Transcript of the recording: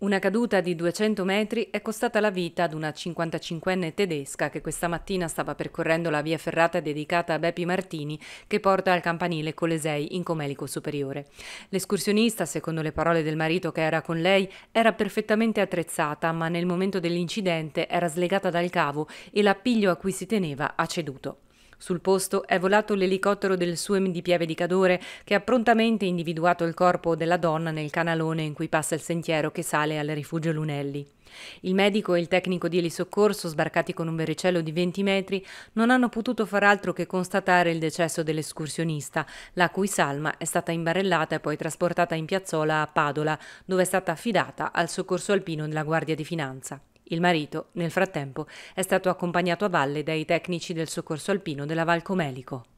Una caduta di 200 metri è costata la vita ad una 55enne tedesca che questa mattina stava percorrendo la via ferrata dedicata a Beppi Martini che porta al campanile Colesei in Comelico Superiore. L'escursionista, secondo le parole del marito che era con lei, era perfettamente attrezzata ma nel momento dell'incidente era slegata dal cavo e l'appiglio a cui si teneva ha ceduto. Sul posto è volato l'elicottero del SUEM di Pieve di Cadore che ha prontamente individuato il corpo della donna nel canalone in cui passa il sentiero che sale al rifugio Lunelli. Il medico e il tecnico di elisoccorso, sbarcati con un vericello di 20 metri, non hanno potuto far altro che constatare il decesso dell'escursionista, la cui salma è stata imbarellata e poi trasportata in piazzola a Padola, dove è stata affidata al soccorso alpino della Guardia di Finanza. Il marito, nel frattempo, è stato accompagnato a valle dai tecnici del soccorso alpino della Val Comelico.